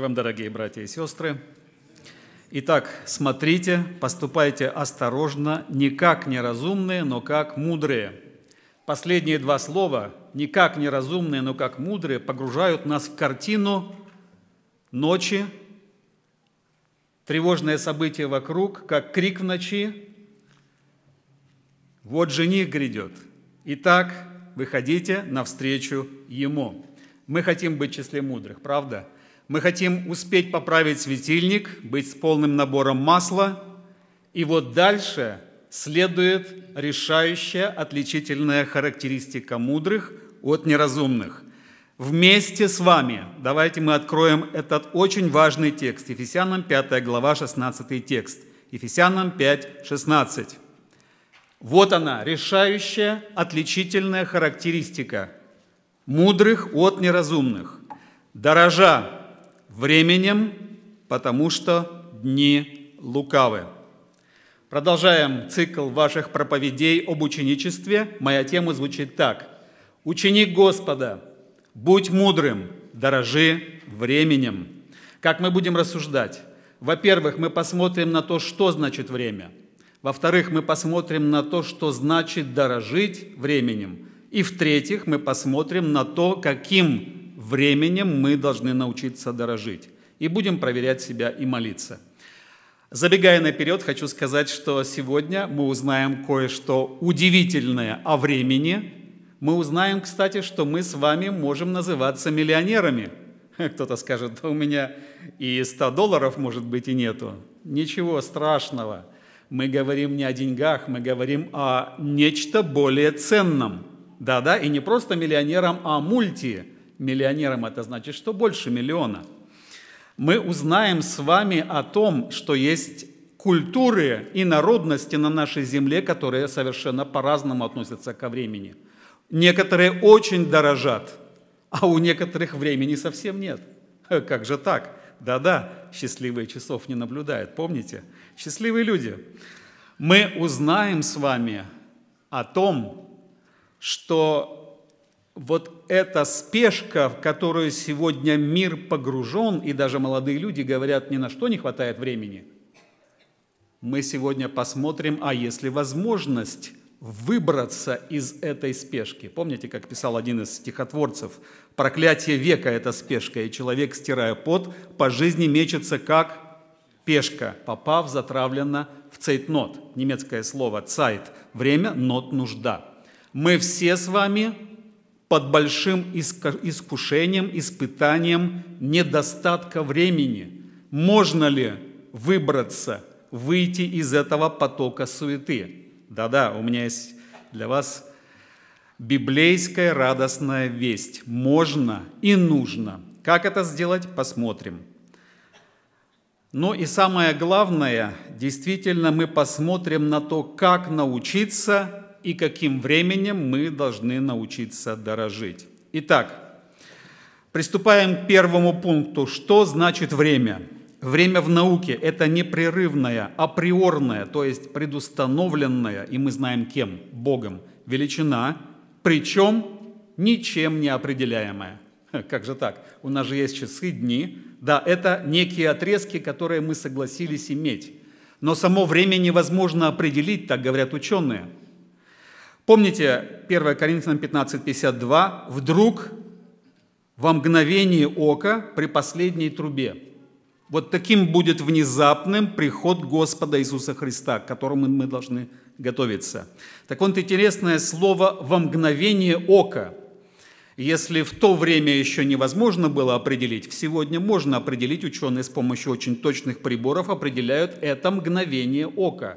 вам, дорогие братья и сестры. Итак, смотрите, поступайте осторожно, не как неразумные, но как мудрые. Последние два слова «не как неразумные, но как мудрые» погружают нас в картину ночи, тревожные события вокруг, как крик в ночи. Вот жених грядет. Итак, выходите навстречу ему. Мы хотим быть в числе мудрых, правда? Правда? Мы хотим успеть поправить светильник, быть с полным набором масла. И вот дальше следует решающая отличительная характеристика мудрых от неразумных. Вместе с вами давайте мы откроем этот очень важный текст. Ефесянам 5 глава 16 текст. Ефесянам 5, 16. Вот она, решающая отличительная характеристика мудрых от неразумных. Дорожа временем, потому что дни лукавы. Продолжаем цикл ваших проповедей об ученичестве. Моя тема звучит так. Ученик Господа, будь мудрым, дорожи временем. Как мы будем рассуждать? Во-первых, мы посмотрим на то, что значит время. Во-вторых, мы посмотрим на то, что значит дорожить временем. И в-третьих, мы посмотрим на то, каким Временем мы должны научиться дорожить и будем проверять себя и молиться. Забегая наперед, хочу сказать, что сегодня мы узнаем кое-что удивительное о времени. Мы узнаем, кстати, что мы с вами можем называться миллионерами. Кто-то скажет, да у меня и 100 долларов, может быть, и нету. Ничего страшного. Мы говорим не о деньгах, мы говорим о нечто более ценном. Да-да, и не просто миллионерам, а мульти – Миллионером это значит, что больше миллиона. Мы узнаем с вами о том, что есть культуры и народности на нашей земле, которые совершенно по-разному относятся ко времени. Некоторые очень дорожат, а у некоторых времени совсем нет. Как же так? Да-да, счастливые часов не наблюдают, помните? Счастливые люди. Мы узнаем с вами о том, что вот эта спешка, в которую сегодня мир погружен, и даже молодые люди говорят, ни на что не хватает времени, мы сегодня посмотрим, а если возможность выбраться из этой спешки. Помните, как писал один из стихотворцев, «Проклятие века – это спешка, и человек, стирая пот, по жизни мечется, как пешка, попав затравленно в цейтнот». Немецкое слово «цайт» – время, нот – нужда. Мы все с вами под большим искушением, испытанием недостатка времени. Можно ли выбраться, выйти из этого потока суеты? Да-да, у меня есть для вас библейская радостная весть. Можно и нужно. Как это сделать, посмотрим. Ну и самое главное, действительно мы посмотрим на то, как научиться и каким временем мы должны научиться дорожить. Итак, приступаем к первому пункту. Что значит время? Время в науке – это непрерывное, априорное, то есть предустановленное, и мы знаем кем – Богом, величина, причем ничем не определяемая. Как же так? У нас же есть часы, дни. Да, это некие отрезки, которые мы согласились иметь. Но само время невозможно определить, так говорят ученые – Помните 1 Коринфянам 15:52 «Вдруг во мгновение ока при последней трубе». Вот таким будет внезапным приход Господа Иисуса Христа, к которому мы должны готовиться. Так вот, интересное слово «во мгновение ока». Если в то время еще невозможно было определить, сегодня можно определить, ученые с помощью очень точных приборов определяют это мгновение ока.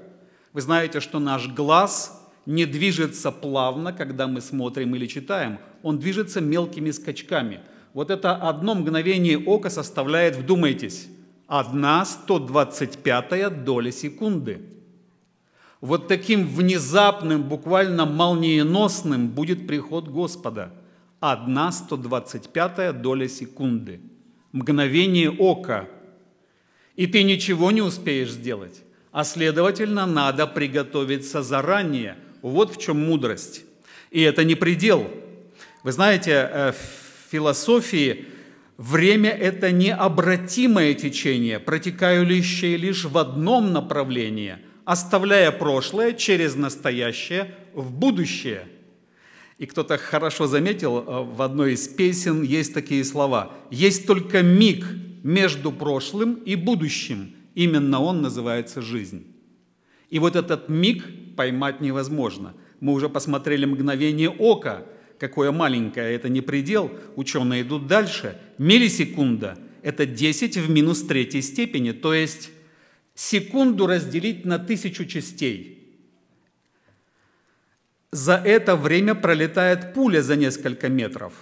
Вы знаете, что наш глаз не движется плавно, когда мы смотрим или читаем. Он движется мелкими скачками. Вот это одно мгновение ока составляет, вдумайтесь, одна 125 доля секунды. Вот таким внезапным, буквально молниеносным будет приход Господа. Одна 125 доля секунды. Мгновение ока. И ты ничего не успеешь сделать. А следовательно, надо приготовиться заранее – вот в чем мудрость. И это не предел. Вы знаете, э, в философии время – это необратимое течение, протекающее лишь в одном направлении, оставляя прошлое через настоящее в будущее. И кто-то хорошо заметил, э, в одной из песен есть такие слова. «Есть только миг между прошлым и будущим. Именно он называется жизнь». И вот этот миг – поймать невозможно. Мы уже посмотрели мгновение ока, какое маленькое, это не предел, ученые идут дальше. Миллисекунда – это 10 в минус третьей степени, то есть секунду разделить на тысячу частей. За это время пролетает пуля за несколько метров.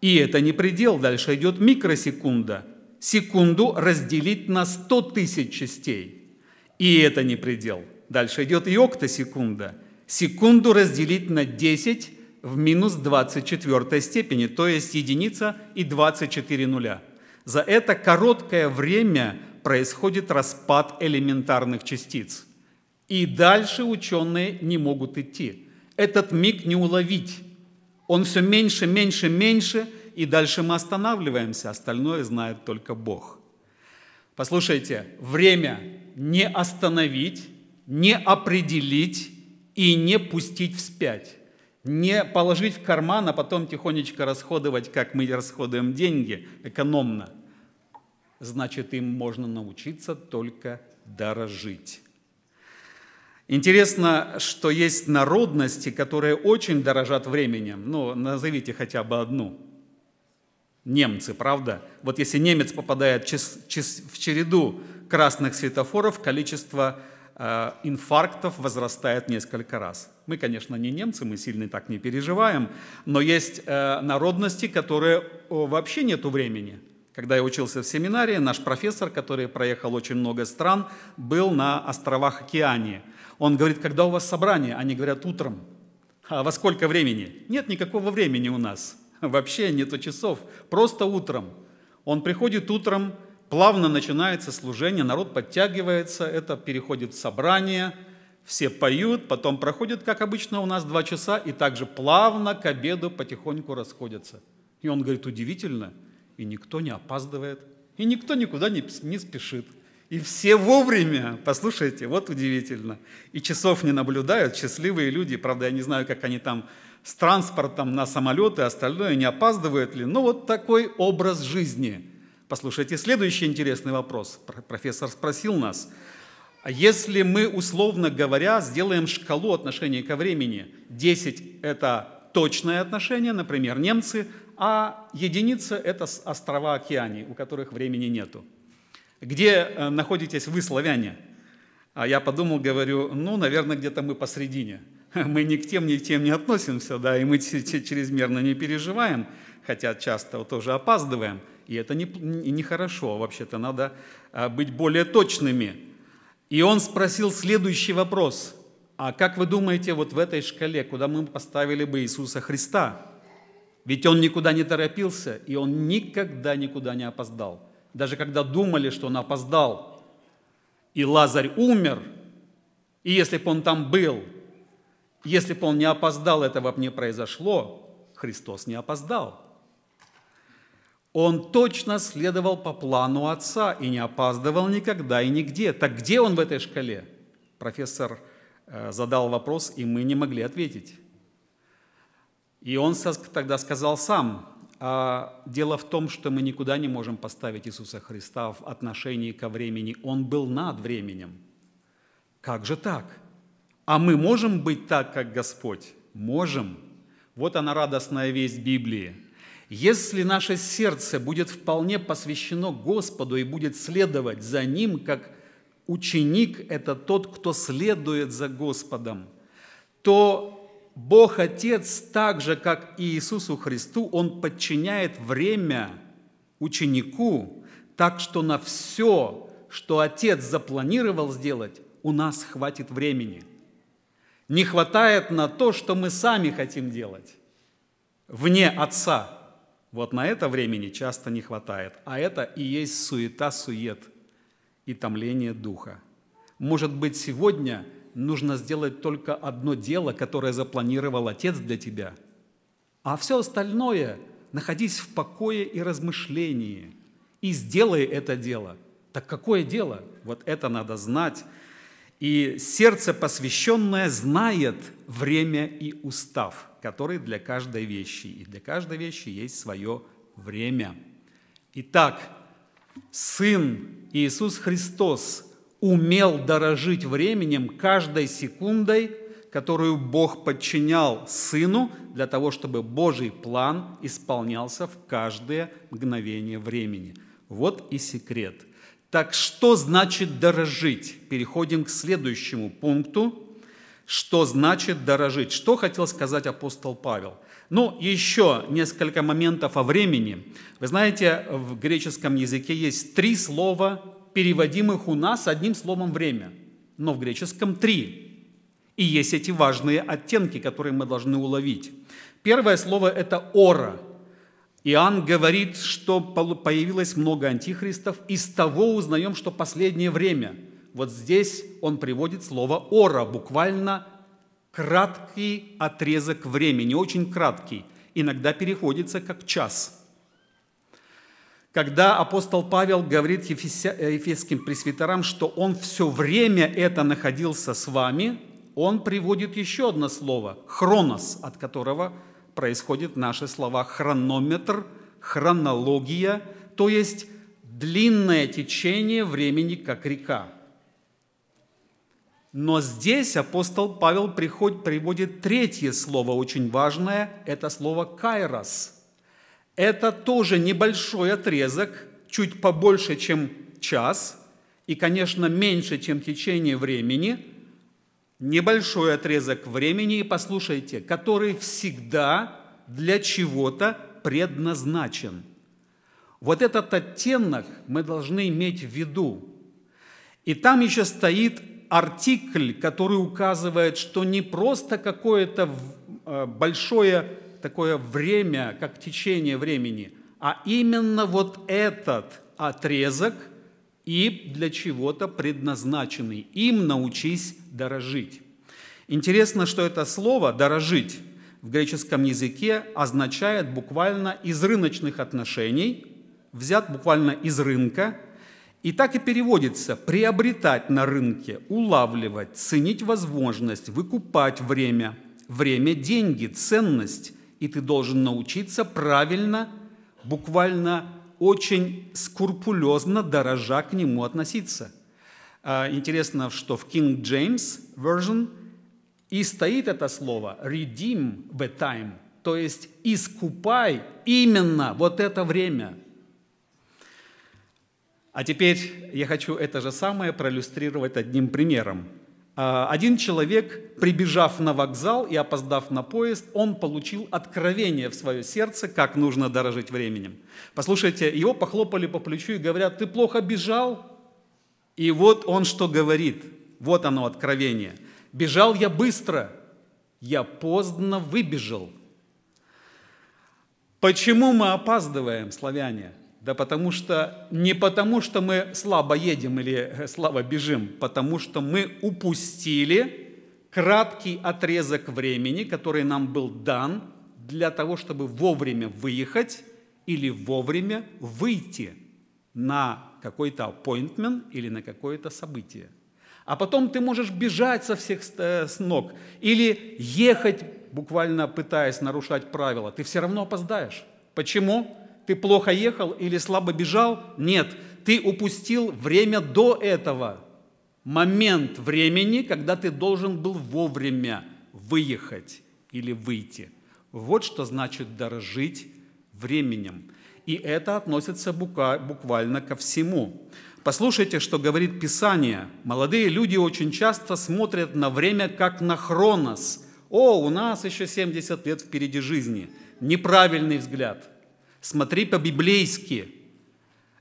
И это не предел, дальше идет микросекунда. Секунду разделить на 100 тысяч частей. И это не предел – Дальше идет и октосекунда. Секунду разделить на 10 в минус 24 степени, то есть единица и 24 нуля. За это короткое время происходит распад элементарных частиц. И дальше ученые не могут идти. Этот миг не уловить. Он все меньше, меньше, меньше, и дальше мы останавливаемся, остальное знает только Бог. Послушайте, время не остановить, не определить и не пустить вспять. Не положить в карман, а потом тихонечко расходовать, как мы расходуем деньги, экономно. Значит, им можно научиться только дорожить. Интересно, что есть народности, которые очень дорожат временем. Ну, назовите хотя бы одну. Немцы, правда? Вот если немец попадает в череду красных светофоров, количество Э, инфарктов возрастает несколько раз. Мы, конечно, не немцы, мы сильно так не переживаем, но есть э, народности, которые вообще нету времени. Когда я учился в семинарии, наш профессор, который проехал очень много стран, был на островах Океании. Он говорит, когда у вас собрание? Они говорят, утром. А во сколько времени? Нет никакого времени у нас. Вообще нету часов. Просто утром. Он приходит утром, плавно начинается служение, народ подтягивается, это переходит в собрание, все поют, потом проходит, как обычно у нас, два часа, и также плавно к обеду потихоньку расходятся. И он говорит, удивительно, и никто не опаздывает, и никто никуда не, не спешит. И все вовремя, послушайте, вот удивительно. И часов не наблюдают, счастливые люди, правда, я не знаю, как они там с транспортом на самолеты, остальное, не опаздывают ли, но вот такой образ жизни – Послушайте, следующий интересный вопрос. Профессор спросил нас, «А если мы, условно говоря, сделаем шкалу отношения ко времени, 10 – это точное отношение, например, немцы, а единица – это острова Океании, у которых времени нету. Где э, находитесь вы, славяне? А я подумал, говорю, ну, наверное, где-то мы посредине. Мы ни к тем, ни к тем не относимся, да, и мы чрезмерно не переживаем, хотя часто тоже опаздываем – и это нехорошо, не, не хорошо. А вообще-то надо а, быть более точными. И он спросил следующий вопрос. А как вы думаете, вот в этой шкале, куда мы поставили бы Иисуса Христа? Ведь он никуда не торопился, и он никогда никуда не опоздал. Даже когда думали, что он опоздал, и Лазарь умер, и если бы он там был, если бы он не опоздал, этого бы не произошло, Христос не опоздал. Он точно следовал по плану отца и не опаздывал никогда и нигде. Так где он в этой шкале? Профессор э, задал вопрос, и мы не могли ответить. И он тогда сказал сам, а дело в том, что мы никуда не можем поставить Иисуса Христа в отношении ко времени. Он был над временем. Как же так? А мы можем быть так, как Господь? Можем. Вот она радостная весть Библии – если наше сердце будет вполне посвящено Господу и будет следовать за Ним, как ученик – это тот, кто следует за Господом, то Бог Отец, так же, как и Иисусу Христу, Он подчиняет время ученику, так что на все, что Отец запланировал сделать, у нас хватит времени. Не хватает на то, что мы сами хотим делать, вне Отца – вот на это времени часто не хватает. А это и есть суета-сует и томление духа. Может быть, сегодня нужно сделать только одно дело, которое запланировал Отец для тебя. А все остальное находись в покое и размышлении. И сделай это дело. Так какое дело? Вот это надо знать. И сердце посвященное знает время и устав – который для каждой вещи. И для каждой вещи есть свое время. Итак, Сын Иисус Христос умел дорожить временем каждой секундой, которую Бог подчинял Сыну для того, чтобы Божий план исполнялся в каждое мгновение времени. Вот и секрет. Так что значит дорожить? Переходим к следующему пункту что значит дорожить, что хотел сказать апостол Павел. Ну, еще несколько моментов о времени. Вы знаете, в греческом языке есть три слова, переводимых у нас одним словом «время», но в греческом три. И есть эти важные оттенки, которые мы должны уловить. Первое слово – это «ора». Иоанн говорит, что появилось много антихристов, и с того узнаем, что последнее время – вот здесь он приводит слово «ора», буквально краткий отрезок времени, очень краткий, иногда переходится как час – когда апостол Павел говорит э, ефесским пресвитерам, что он все время это находился с вами, он приводит еще одно слово – хронос, от которого происходят наши слова хронометр, хронология, то есть длинное течение времени, как река. Но здесь апостол Павел приходит, приводит третье слово, очень важное, это слово «кайрос». Это тоже небольшой отрезок, чуть побольше, чем час, и, конечно, меньше, чем течение времени, небольшой отрезок времени, и послушайте, который всегда для чего-то предназначен. Вот этот оттенок мы должны иметь в виду. И там еще стоит артикль, который указывает, что не просто какое-то э, большое такое время, как течение времени, а именно вот этот отрезок и для чего-то предназначенный. Им научись дорожить. Интересно, что это слово «дорожить» в греческом языке означает буквально из рыночных отношений, взят буквально из рынка – и так и переводится «приобретать на рынке», «улавливать», «ценить возможность», «выкупать время», «время – деньги», «ценность». И ты должен научиться правильно, буквально очень скрупулезно, дорожа к нему относиться. А, интересно, что в King James Version и стоит это слово «redeem the time», то есть «искупай именно вот это время». А теперь я хочу это же самое проиллюстрировать одним примером. А, один человек, прибежав на вокзал и опоздав на поезд, он получил откровение в свое сердце, как нужно дорожить временем. Послушайте, его похлопали по плечу и говорят, ты плохо бежал. И вот он что говорит, вот оно откровение. Бежал я быстро, я поздно выбежал. Почему мы опаздываем, славяне? Да потому что не потому, что мы слабо едем или э, слабо бежим, потому что мы упустили краткий отрезок времени, который нам был дан для того, чтобы вовремя выехать или вовремя выйти на какой-то appointment или на какое-то событие. А потом ты можешь бежать со всех э, с ног или ехать, буквально пытаясь нарушать правила. Ты все равно опоздаешь. Почему? Ты плохо ехал или слабо бежал? Нет, ты упустил время до этого. Момент времени, когда ты должен был вовремя выехать или выйти. Вот что значит дорожить временем. И это относится буквально ко всему. Послушайте, что говорит Писание. Молодые люди очень часто смотрят на время как на хронос. О, у нас еще 70 лет впереди жизни. Неправильный взгляд – Смотри по-библейски.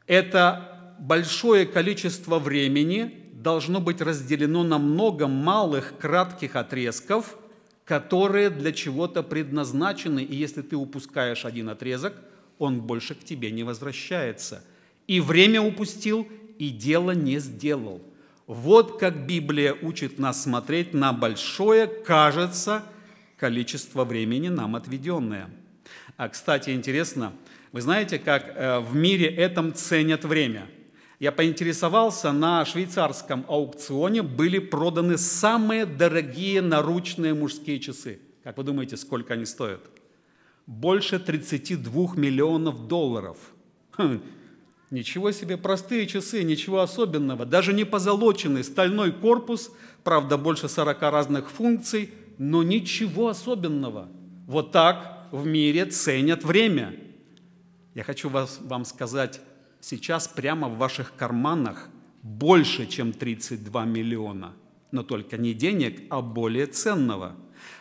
Это большое количество времени должно быть разделено на много малых кратких отрезков, которые для чего-то предназначены, и если ты упускаешь один отрезок, он больше к тебе не возвращается. И время упустил, и дело не сделал. Вот как Библия учит нас смотреть на большое, кажется, количество времени нам отведенное – а, кстати, интересно, вы знаете, как э, в мире этом ценят время? Я поинтересовался, на швейцарском аукционе были проданы самые дорогие наручные мужские часы. Как вы думаете, сколько они стоят? Больше 32 миллионов долларов. Хм, ничего себе, простые часы, ничего особенного. Даже не позолоченный стальной корпус, правда, больше 40 разных функций, но ничего особенного. Вот так – в мире ценят время. Я хочу вас, вам сказать, сейчас прямо в ваших карманах больше, чем 32 миллиона, но только не денег, а более ценного.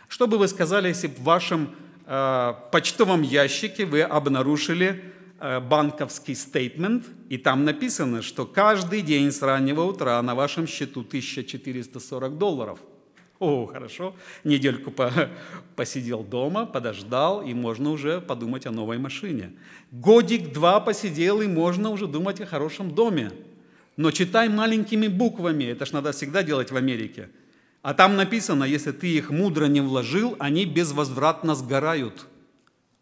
Что бы вы сказали, если бы в вашем э, почтовом ящике вы обнаружили э, банковский стейтмент, и там написано, что каждый день с раннего утра на вашем счету 1440 долларов – О, хорошо, недельку по, посидел дома, подождал, и можно уже подумать о новой машине. Годик-два посидел, и можно уже думать о хорошем доме. Но читай маленькими буквами, это ж надо всегда делать в Америке. А там написано, если ты их мудро не вложил, они безвозвратно сгорают.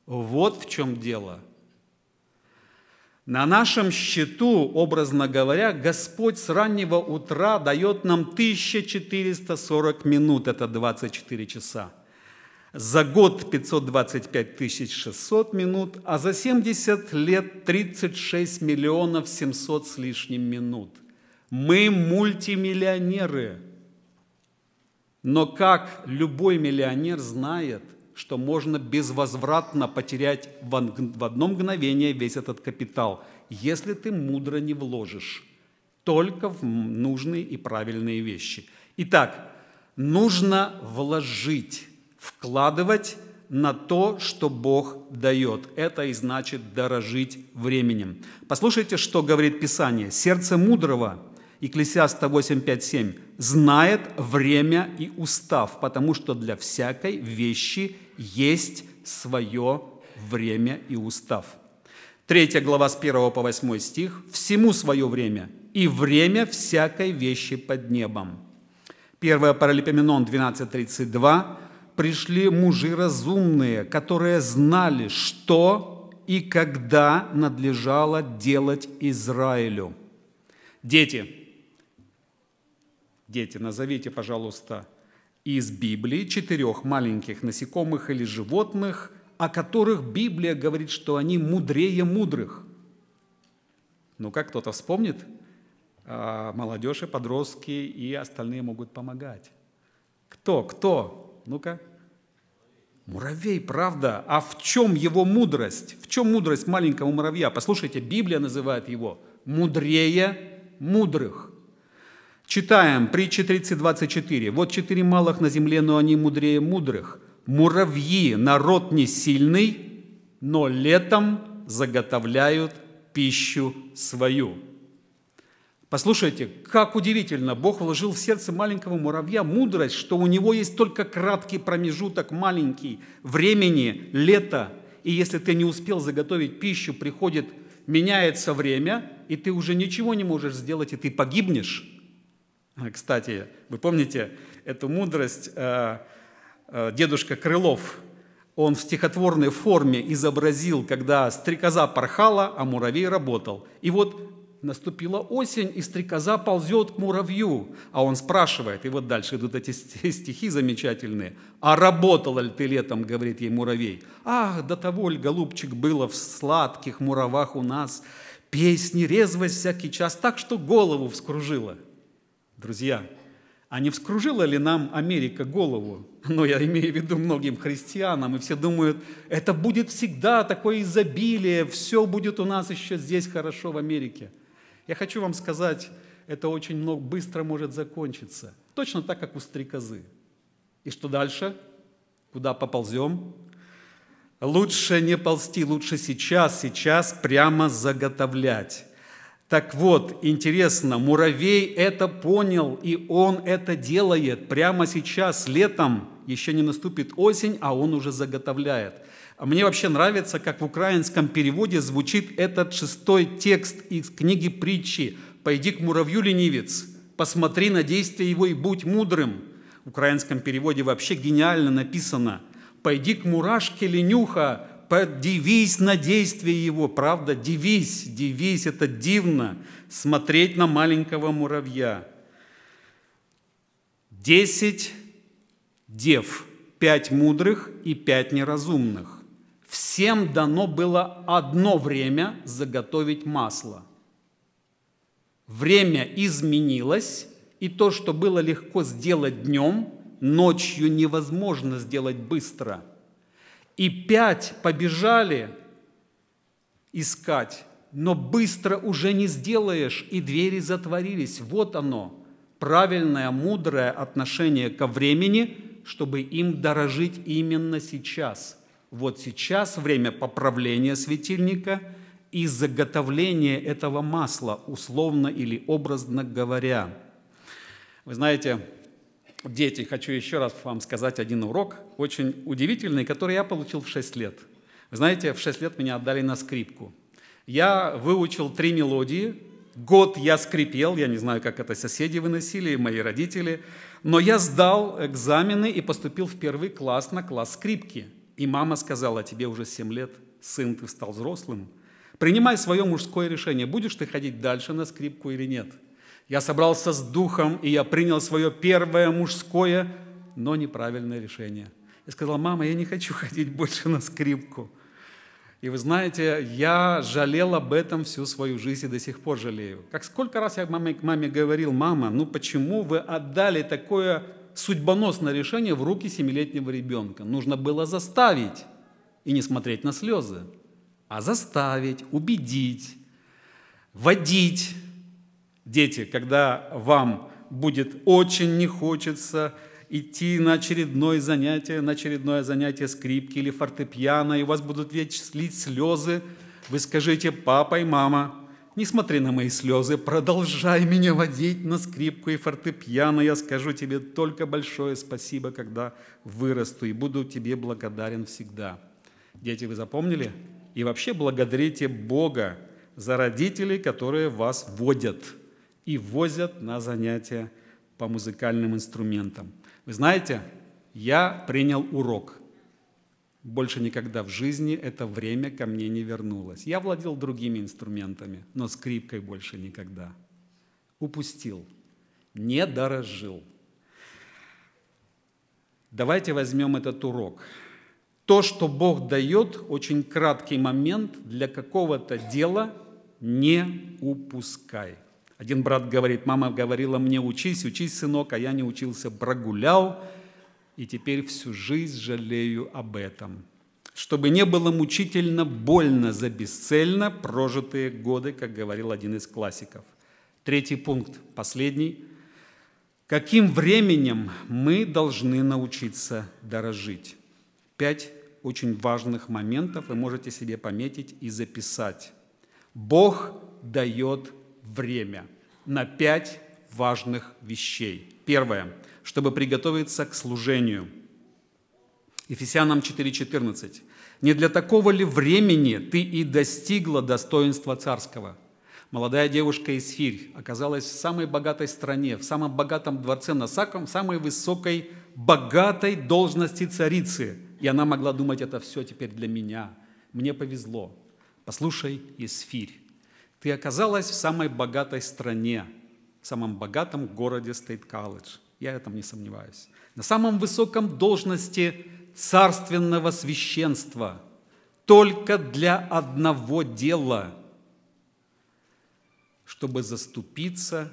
Вот в чем дело – на нашем счету, образно говоря, Господь с раннего утра дает нам 1440 минут, это 24 часа. За год 525 600 минут, а за 70 лет 36 миллионов 700 с лишним минут. Мы мультимиллионеры. Но как любой миллионер знает, что можно безвозвратно потерять в одно мгновение весь этот капитал, если ты мудро не вложишь только в нужные и правильные вещи. Итак, нужно вложить, вкладывать на то, что Бог дает. Это и значит дорожить временем. Послушайте, что говорит Писание. «Сердце мудрого» Екклесиаста 8.5.7 «знает время и устав, потому что для всякой вещи есть свое время и устав. Третья глава с 1 по 8 стих. «Всему свое время, и время всякой вещи под небом». 1 Паралипоменон 12.32. «Пришли мужи разумные, которые знали, что и когда надлежало делать Израилю». Дети, дети, назовите, пожалуйста, из Библии четырех маленьких насекомых или животных, о которых Библия говорит, что они мудрее мудрых. Ну, как кто-то вспомнит, а, молодежь и подростки и остальные могут помогать. Кто? Кто? Ну-ка. Муравей, правда. А в чем его мудрость? В чем мудрость маленького муравья? Послушайте, Библия называет его мудрее мудрых. Читаем притчи 30.24. «Вот четыре малых на земле, но они мудрее мудрых. Муравьи – народ не сильный, но летом заготовляют пищу свою». Послушайте, как удивительно, Бог вложил в сердце маленького муравья мудрость, что у него есть только краткий промежуток, маленький, времени, лето. И если ты не успел заготовить пищу, приходит, меняется время, и ты уже ничего не можешь сделать, и ты погибнешь. Кстати, вы помните эту мудрость? Э, э, дедушка Крылов, он в стихотворной форме изобразил, когда стрекоза порхала, а муравей работал. И вот наступила осень, и стрекоза ползет к муравью. А он спрашивает, и вот дальше идут эти стихи замечательные. «А работала ли ты летом?» – говорит ей муравей. «Ах, до того ль, голубчик, было в сладких муравах у нас, песни, резвость всякий час, так что голову вскружила». Друзья, а не вскружила ли нам Америка голову? Но я имею в виду многим христианам, и все думают, это будет всегда такое изобилие, все будет у нас еще здесь хорошо в Америке. Я хочу вам сказать, это очень много, быстро может закончиться. Точно так, как у стрекозы. И что дальше? Куда поползем? Лучше не ползти, лучше сейчас, сейчас прямо заготовлять. Так вот, интересно, муравей это понял, и он это делает прямо сейчас, летом. Еще не наступит осень, а он уже заготовляет. А мне вообще нравится, как в украинском переводе звучит этот шестой текст из книги притчи «Пойди к муравью, ленивец, посмотри на действия его и будь мудрым». В украинском переводе вообще гениально написано «Пойди к мурашке, ленюха, Подивись на действие его, правда? Дивись, дивись, это дивно, смотреть на маленького муравья. Десять дев, пять мудрых и пять неразумных. Всем дано было одно время заготовить масло. Время изменилось, и то, что было легко сделать днем, ночью невозможно сделать быстро – и пять побежали искать, но быстро уже не сделаешь, и двери затворились. Вот оно, правильное, мудрое отношение ко времени, чтобы им дорожить именно сейчас. Вот сейчас время поправления светильника и заготовления этого масла, условно или образно говоря. Вы знаете, дети, хочу еще раз вам сказать один урок, очень удивительный, который я получил в 6 лет. Вы знаете, в 6 лет меня отдали на скрипку. Я выучил три мелодии, год я скрипел, я не знаю, как это соседи выносили, мои родители, но я сдал экзамены и поступил в первый класс на класс скрипки. И мама сказала, тебе уже 7 лет, сын, ты стал взрослым, принимай свое мужское решение, будешь ты ходить дальше на скрипку или нет – я собрался с духом, и я принял свое первое мужское, но неправильное решение. Я сказал, мама, я не хочу ходить больше на скрипку. И вы знаете, я жалел об этом всю свою жизнь и до сих пор жалею. Как сколько раз я маме, маме говорил, мама, ну почему вы отдали такое судьбоносное решение в руки семилетнего ребенка? Нужно было заставить и не смотреть на слезы, а заставить, убедить, водить, Дети, когда вам будет очень не хочется идти на очередное занятие, на очередное занятие скрипки или фортепиано, и у вас будут лечь, слить слезы, вы скажите «папа и мама», не смотри на мои слезы, продолжай меня водить на скрипку и фортепиано. Я скажу тебе только большое спасибо, когда вырасту, и буду тебе благодарен всегда. Дети, вы запомнили? И вообще благодарите Бога за родителей, которые вас водят – и возят на занятия по музыкальным инструментам. Вы знаете, я принял урок. Больше никогда в жизни это время ко мне не вернулось. Я владел другими инструментами, но скрипкой больше никогда. Упустил, не дорожил. Давайте возьмем этот урок. То, что Бог дает, очень краткий момент для какого-то дела не упускай. Один брат говорит, мама говорила мне, учись, учись, сынок, а я не учился, прогулял, и теперь всю жизнь жалею об этом. Чтобы не было мучительно больно за бесцельно прожитые годы, как говорил один из классиков. Третий пункт, последний. Каким временем мы должны научиться дорожить? Пять очень важных моментов вы можете себе пометить и записать. Бог дает время на пять важных вещей. Первое, чтобы приготовиться к служению. Ефесянам 4.14. «Не для такого ли времени ты и достигла достоинства царского?» Молодая девушка из Фирь оказалась в самой богатой стране, в самом богатом дворце на Саком, в самой высокой, богатой должности царицы. И она могла думать, это все теперь для меня. Мне повезло. Послушай, Есфирь. Ты оказалась в самой богатой стране, в самом богатом городе Стейт-Колледж. Я в этом не сомневаюсь. На самом высоком должности царственного священства. Только для одного дела. Чтобы заступиться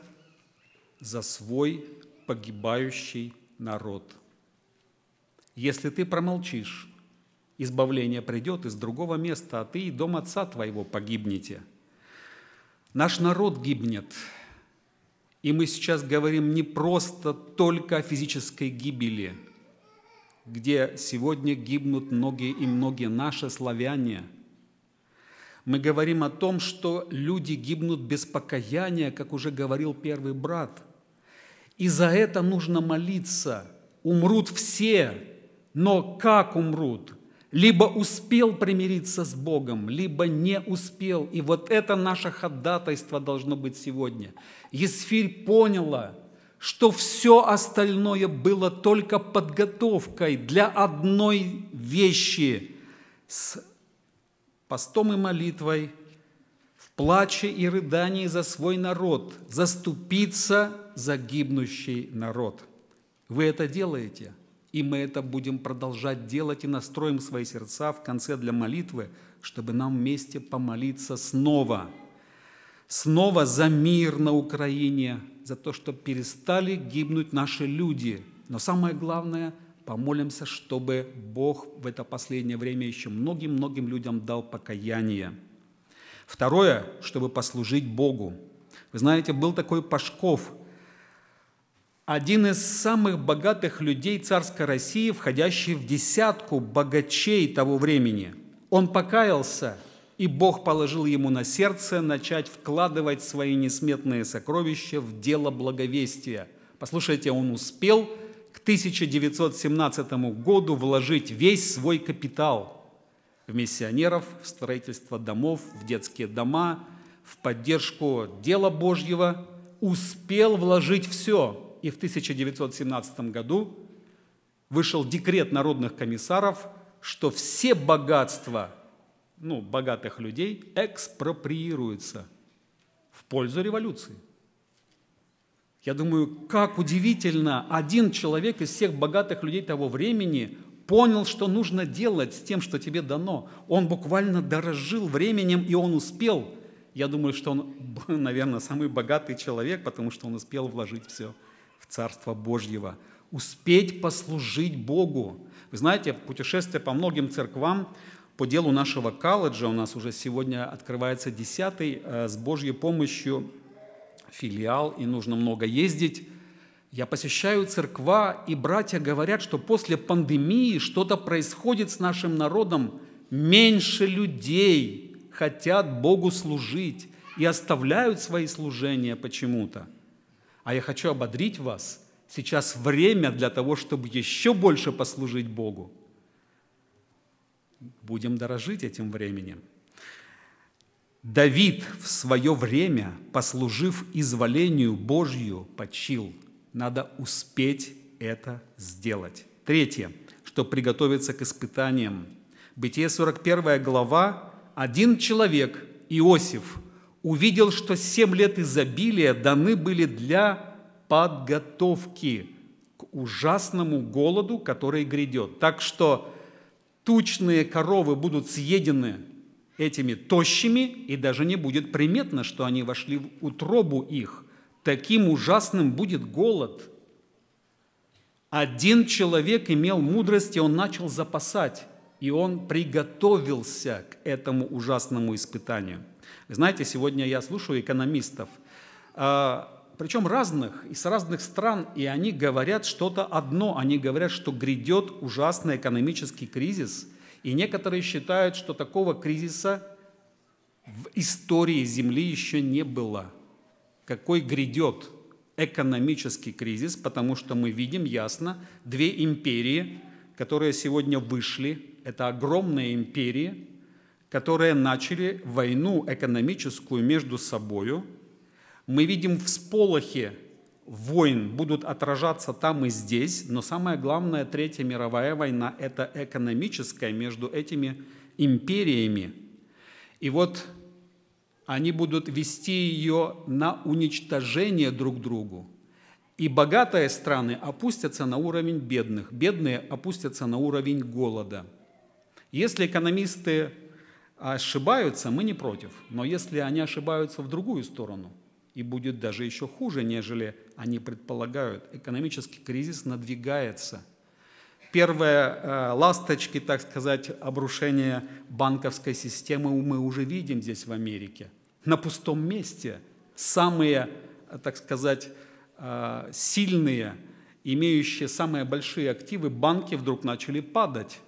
за свой погибающий народ. Если ты промолчишь, избавление придет из другого места, а ты и дом отца твоего погибнете – Наш народ гибнет. И мы сейчас говорим не просто только о физической гибели, где сегодня гибнут многие и многие наши славяне. Мы говорим о том, что люди гибнут без покаяния, как уже говорил первый брат. И за это нужно молиться. Умрут все, но как умрут? либо успел примириться с Богом, либо не успел. И вот это наше ходатайство должно быть сегодня. Есфирь поняла, что все остальное было только подготовкой для одной вещи с постом и молитвой, в плаче и рыдании за свой народ, заступиться за гибнущий народ. Вы это делаете – и мы это будем продолжать делать и настроим свои сердца в конце для молитвы, чтобы нам вместе помолиться снова. Снова за мир на Украине, за то, чтобы перестали гибнуть наши люди. Но самое главное, помолимся, чтобы Бог в это последнее время еще многим-многим людям дал покаяние. Второе, чтобы послужить Богу. Вы знаете, был такой Пашков – один из самых богатых людей царской России, входящий в десятку богачей того времени. Он покаялся, и Бог положил ему на сердце начать вкладывать свои несметные сокровища в дело благовестия. Послушайте, он успел к 1917 году вложить весь свой капитал в миссионеров, в строительство домов, в детские дома, в поддержку дела Божьего, успел вложить все – и в 1917 году вышел декрет народных комиссаров, что все богатства ну, богатых людей экспроприируются в пользу революции. Я думаю, как удивительно, один человек из всех богатых людей того времени понял, что нужно делать с тем, что тебе дано. Он буквально дорожил временем, и он успел. Я думаю, что он, наверное, самый богатый человек, потому что он успел вложить все в Царство Божьего, успеть послужить Богу. Вы знаете, путешествие по многим церквам, по делу нашего колледжа у нас уже сегодня открывается десятый э, с Божьей помощью филиал, и нужно много ездить. Я посещаю церква, и братья говорят, что после пандемии что-то происходит с нашим народом. Меньше людей хотят Богу служить и оставляют свои служения почему-то. А я хочу ободрить вас. Сейчас время для того, чтобы еще больше послужить Богу. Будем дорожить этим временем. Давид в свое время, послужив изволению Божью, почил. Надо успеть это сделать. Третье, чтобы приготовиться к испытаниям. Бытие 41 глава, один человек, Иосиф – увидел, что семь лет изобилия даны были для подготовки к ужасному голоду, который грядет. Так что тучные коровы будут съедены этими тощими, и даже не будет приметно, что они вошли в утробу их. Таким ужасным будет голод. Один человек имел мудрость, и он начал запасать, и он приготовился к этому ужасному испытанию – знаете, сегодня я слушаю экономистов, а, причем разных, и с разных стран, и они говорят что-то одно. Они говорят, что грядет ужасный экономический кризис. И некоторые считают, что такого кризиса в истории Земли еще не было. Какой грядет экономический кризис, потому что мы видим ясно две империи, которые сегодня вышли. Это огромные империи, которые начали войну экономическую между собою. Мы видим всполохи войн будут отражаться там и здесь, но самое главное, Третья мировая война – это экономическая между этими империями. И вот они будут вести ее на уничтожение друг другу. И богатые страны опустятся на уровень бедных, бедные опустятся на уровень голода. Если экономисты а ошибаются, мы не против. Но если они ошибаются в другую сторону, и будет даже еще хуже, нежели они предполагают, экономический кризис надвигается. Первые э, ласточки, так сказать, обрушения банковской системы мы уже видим здесь в Америке. На пустом месте самые, так сказать, э, сильные, имеющие самые большие активы, банки вдруг начали падать.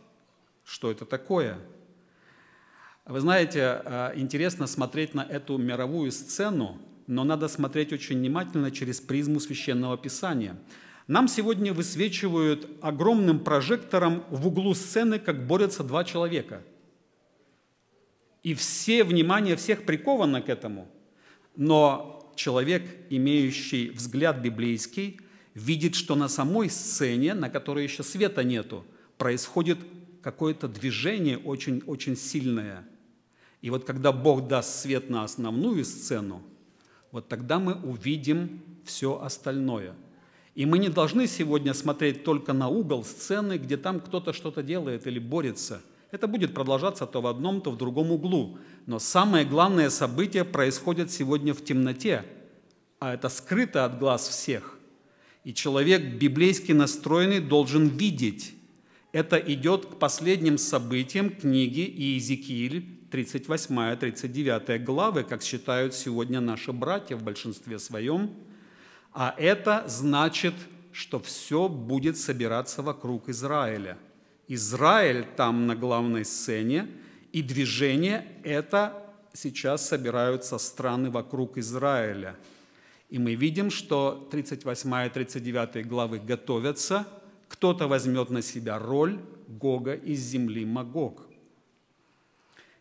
Что это такое? Вы знаете, а, интересно смотреть на эту мировую сцену, но надо смотреть очень внимательно через призму священного писания. Нам сегодня высвечивают огромным прожектором в углу сцены, как борются два человека. И все внимание всех приковано к этому. Но человек, имеющий взгляд библейский, видит, что на самой сцене, на которой еще света нету, происходит какое-то движение очень-очень сильное – и вот когда Бог даст свет на основную сцену, вот тогда мы увидим все остальное. И мы не должны сегодня смотреть только на угол сцены, где там кто-то что-то делает или борется. Это будет продолжаться то в одном, то в другом углу. Но самое главное событие происходит сегодня в темноте, а это скрыто от глаз всех. И человек библейски настроенный должен видеть. Это идет к последним событиям книги Иезекииль, 38-39 главы, как считают сегодня наши братья в большинстве своем. А это значит, что все будет собираться вокруг Израиля. Израиль там на главной сцене, и движение это сейчас собираются страны вокруг Израиля. И мы видим, что 38 и 39 главы готовятся, кто-то возьмет на себя роль Гога из земли Магог –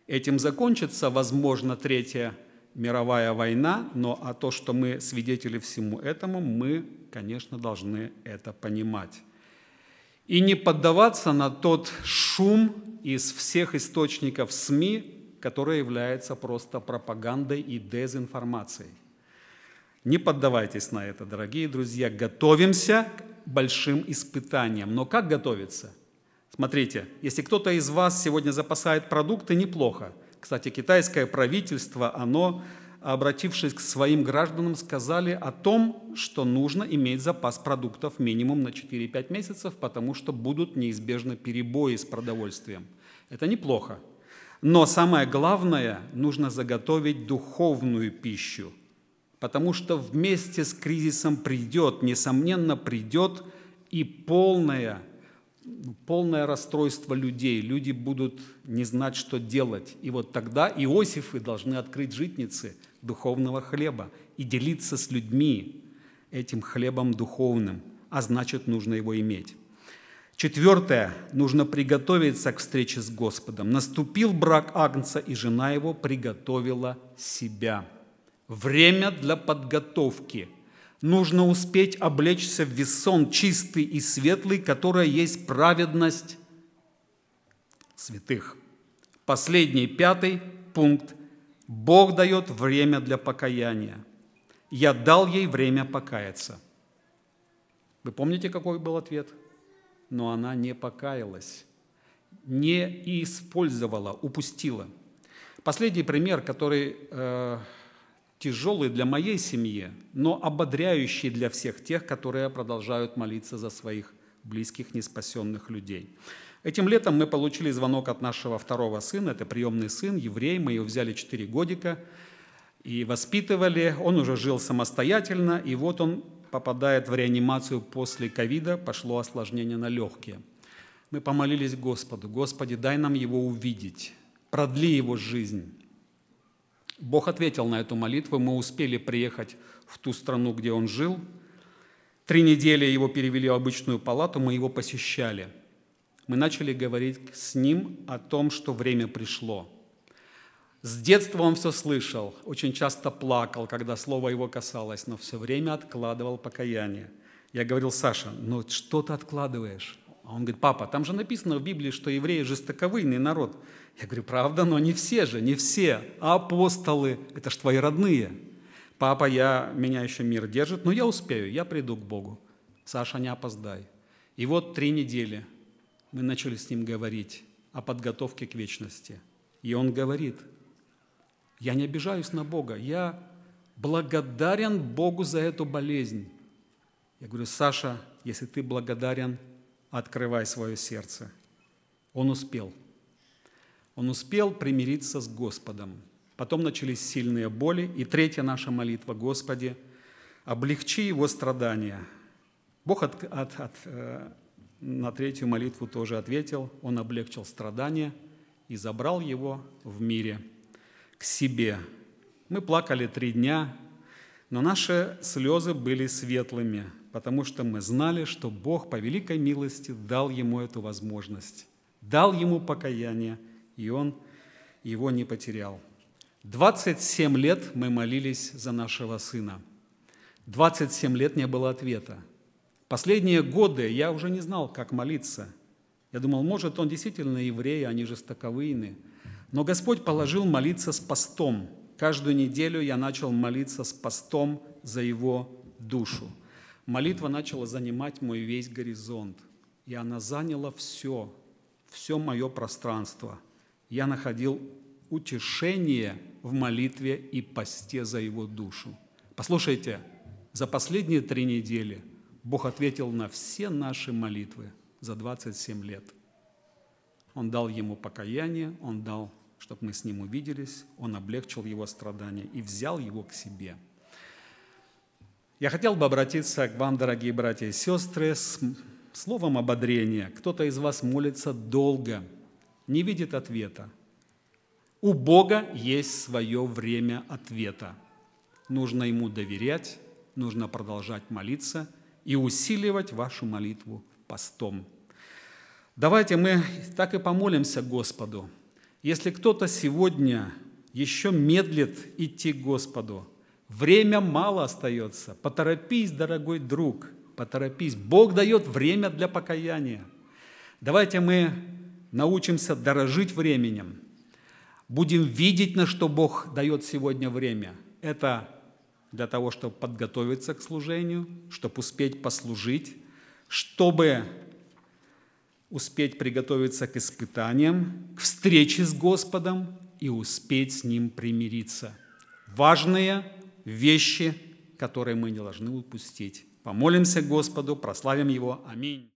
этим закончится, возможно, третья мировая война, но а то, что мы свидетели всему этому, мы, конечно, должны это понимать. И не поддаваться на тот шум из всех источников СМИ, который является просто пропагандой и дезинформацией. Не поддавайтесь на это, дорогие друзья. Готовимся к большим испытаниям. Но как готовиться – Смотрите, если кто-то из вас сегодня запасает продукты, неплохо. Кстати, китайское правительство, оно, обратившись к своим гражданам, сказали о том, что нужно иметь запас продуктов минимум на 4-5 месяцев, потому что будут неизбежно перебои с продовольствием. Это неплохо. Но самое главное, нужно заготовить духовную пищу, потому что вместе с кризисом придет, несомненно, придет и полная полное расстройство людей. Люди будут не знать, что делать. И вот тогда Иосифы должны открыть житницы духовного хлеба и делиться с людьми этим хлебом духовным, а значит, нужно его иметь. Четвертое. Нужно приготовиться к встрече с Господом. Наступил брак Агнца, и жена его приготовила себя. Время для подготовки – нужно успеть облечься в весон чистый и светлый, которая есть праведность святых. Последний, пятый пункт. Бог дает время для покаяния. Я дал ей время покаяться. Вы помните, какой был ответ? Но она не покаялась, не использовала, упустила. Последний пример, который э, тяжелый для моей семьи, но ободряющий для всех тех, которые продолжают молиться за своих близких неспасенных людей. Этим летом мы получили звонок от нашего второго сына, это приемный сын, еврей, мы его взяли 4 годика и воспитывали, он уже жил самостоятельно, и вот он попадает в реанимацию после ковида, пошло осложнение на легкие. Мы помолились Господу, Господи, дай нам его увидеть, продли его жизнь, Бог ответил на эту молитву, мы успели приехать в ту страну, где он жил. Три недели его перевели в обычную палату, мы его посещали. Мы начали говорить с ним о том, что время пришло. С детства он все слышал, очень часто плакал, когда слово его касалось, но все время откладывал покаяние. Я говорил, Саша, ну что ты откладываешь? А он говорит, папа, там же написано в Библии, что евреи жестоковыйный народ. Я говорю, правда, но не все же, не все. Апостолы – это ж твои родные. Папа, я, меня еще мир держит, но я успею, я приду к Богу. Саша, не опоздай. И вот три недели мы начали с ним говорить о подготовке к вечности. И он говорит, я не обижаюсь на Бога, я благодарен Богу за эту болезнь. Я говорю, Саша, если ты благодарен, открывай свое сердце. Он успел – он успел примириться с Господом. Потом начались сильные боли. И третья наша молитва, Господи, облегчи его страдания. Бог от, от, от, э, на третью молитву тоже ответил. Он облегчил страдания и забрал его в мире к себе. Мы плакали три дня, но наши слезы были светлыми, потому что мы знали, что Бог по великой милости дал ему эту возможность, дал ему покаяние – и он его не потерял. 27 лет мы молились за нашего сына. 27 лет не было ответа. Последние годы я уже не знал, как молиться. Я думал, может, он действительно еврей, а они же стаковыины. Но Господь положил молиться с постом. Каждую неделю я начал молиться с постом за его душу. Молитва начала занимать мой весь горизонт. И она заняла все, все мое пространство – я находил утешение в молитве и посте за его душу. Послушайте, за последние три недели Бог ответил на все наши молитвы за 27 лет. Он дал ему покаяние, он дал, чтобы мы с ним увиделись, он облегчил его страдания и взял его к себе. Я хотел бы обратиться к вам, дорогие братья и сестры, с словом ободрения. Кто-то из вас молится долго – не видит ответа. У Бога есть свое время ответа. Нужно Ему доверять, нужно продолжать молиться и усиливать вашу молитву постом. Давайте мы так и помолимся Господу. Если кто-то сегодня еще медлит идти к Господу, время мало остается. Поторопись, дорогой друг, поторопись. Бог дает время для покаяния. Давайте мы научимся дорожить временем, будем видеть, на что Бог дает сегодня время. Это для того, чтобы подготовиться к служению, чтобы успеть послужить, чтобы успеть приготовиться к испытаниям, к встрече с Господом и успеть с Ним примириться. Важные вещи, которые мы не должны упустить. Помолимся Господу, прославим Его. Аминь.